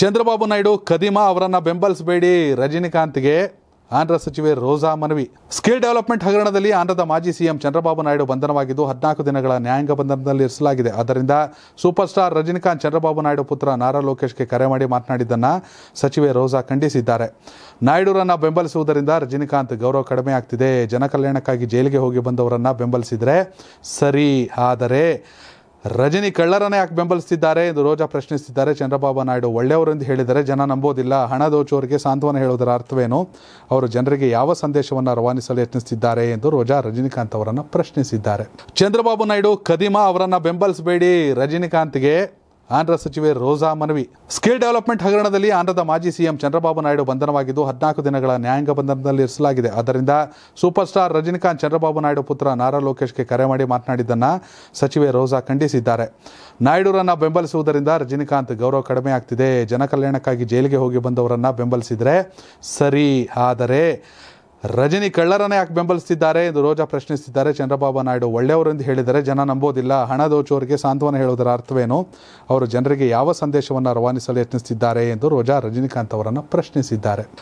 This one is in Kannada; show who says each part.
Speaker 1: ಚಂದ್ರಬಾಬು ನಾಯ್ಡು ಕದಿಮಾ ಅವರನ್ನು ಬೆಂಬಲಿಸಬೇಡಿ ರಜನಿಕಾಂತ್ಗೆ ಆಂಧ್ರ ಸಚಿವೆ ರೋಜಾ ಮನವಿ ಸ್ಕಿಲ್ ಡೆವಲಪ್ಮೆಂಟ್ ಹಗರಣದಲ್ಲಿ ಆಂಧ್ರದ ಮಾಜಿ ಸಿಎಂ ಚಂದ್ರಬಾಬು ನಾಯ್ಡು ಬಂಧನವಾಗಿದ್ದು ಹದಿನಾಲ್ಕು ದಿನಗಳ ನ್ಯಾಯಾಂಗ ಬಂಧನದಲ್ಲಿ ಇರಿಸಲಾಗಿದೆ ಅದರಿಂದ ಸೂಪರ್ ಸ್ಟಾರ್ ರಜನಿಕಾಂತ್ ಚಂದ್ರಬಾಬು ನಾಯ್ಡು ಪುತ್ರ ನಾರಾ ಲೋಕೇಶ್ಗೆ ಕರೆ ಮಾಡಿ ಮಾತನಾಡಿದ್ದನ್ನು ಸಚಿವೆ ರೋಜಾ ಖಂಡಿಸಿದ್ದಾರೆ ನಾಯ್ಡುರನ್ನ ಬೆಂಬಲಿಸುವುದರಿಂದ ರಜನಿಕಾಂತ್ ಗೌರವ ಕಡಿಮೆ ಆಗ್ತಿದೆ ಜನಕಲ್ಯಾಣಕ್ಕಾಗಿ ಜೈಲಿಗೆ ಹೋಗಿ ಬಂದವರನ್ನ ಬೆಂಬಲಿಸಿದರೆ ಸರಿ ಆದರೆ ರಜನಿ ಕಳ್ಳರನ್ನೇ ಯಾಕೆ ಬೆಂಬಲಿಸ್ತಿದ್ದಾರೆ ಎಂದು ರೋಜಾ ಪ್ರಶ್ನಿಸಿದ್ದಾರೆ ಚಂದ್ರಬಾಬು ನಾಯ್ಡು ಎಂದು ಹೇಳಿದರೆ ಜನ ನಂಬೋದಿಲ್ಲ ಹಣ ದೋಚುವವರಿಗೆ ಸಾಂತ್ವನ ಹೇಳೋದರ ಅರ್ಥವೇನು ಅವರು ಜನರಿಗೆ ಯಾವ ಸಂದೇಶವನ್ನು ರವಾನಿಸಲು ಯತ್ನಿಸುತ್ತಿದ್ದಾರೆ ಎಂದು ರೋಜಾ ರಜನಿಕಾಂತ್ ಅವರನ್ನು ಪ್ರಶ್ನಿಸಿದ್ದಾರೆ ಚಂದ್ರಬಾಬು ನಾಯ್ಡು ಕದಿಮಾ ಅವರನ್ನು ಬೆಂಬಲಿಸಬೇಡಿ ರಜನಿಕಾಂತ್ಗೆ ಆಂಧ್ರ ಸಚಿವೆ ರೋಜಾ ಮನವಿ ಸ್ಕಿಲ್ ಡೆವಲಪ್ಮೆಂಟ್ ಹಗರಣದಲ್ಲಿ ಆಂಧ್ರದ ಮಾಜಿ ಸಿಎಂ ಚಂದ್ರಬಾಬು ನಾಯ್ಡು ಬಂಧನವಾಗಿದ್ದು ಹದಿನಾಲ್ಕು ದಿನಗಳ ನ್ಯಾಯಾಂಗ ಬಂಧನದಲ್ಲಿ ಇರಿಸಲಾಗಿದೆ ಆದ್ದರಿಂದ ಸೂಪರ್ ಸ್ಟಾರ್ ರಜನಿಕಾಂತ್ ಚಂದ್ರಬಾಬು ನಾಯ್ಡು ಪುತ್ರ ನಾರಾ ಲೋಕೇಶ್ಗೆ ಕರೆ ಮಾಡಿ ಮಾತನಾಡಿದ್ದನ್ನು ಸಚಿವೆ ರೋಜಾ ಖಂಡಿಸಿದ್ದಾರೆ ನಾಯ್ಡುರನ್ನು ಬೆಂಬಲಿಸುವುದರಿಂದ ರಜನಿಕಾಂತ್ ಗೌರವ ಕಡಿಮೆ ಆಗ್ತಿದೆ ಜನಕಲ್ಯಾಣಕ್ಕಾಗಿ ಜೈಲಿಗೆ ಹೋಗಿ ಬಂದವರನ್ನು ಬೆಂಬಲಿಸಿದರೆ ಸರಿ ಆದರೆ ರಜನಿ ಕಳ್ಳರನ್ನೇ ಯಾಕೆ ಬೆಂಬಲಿಸ್ತಿದ್ದಾರೆ ಎಂದು ರೋಜಾ ಪ್ರಶ್ನಿಸಿದ್ದಾರೆ ಚಂದ್ರಬಾಬು ನಾಯ್ಡು ಒಳ್ಳೆಯವರೆಂದು ಹೇಳಿದರೆ ಜನ ನಂಬೋದಿಲ್ಲ ಹಣ ದೋಚೋರಿಗೆ ಸಾಂತ್ವನ ಹೇಳೋದರ ಅರ್ಥವೇನು ಅವರು ಜನರಿಗೆ ಯಾವ ಸಂದೇಶವನ್ನು ರವಾನಿಸಲು ಯತ್ನಿಸುತ್ತಿದ್ದಾರೆ ಎಂದು ರೋಜಾ ರಜನಿಕಾಂತ್ ಅವರನ್ನು ಪ್ರಶ್ನಿಸಿದ್ದಾರೆ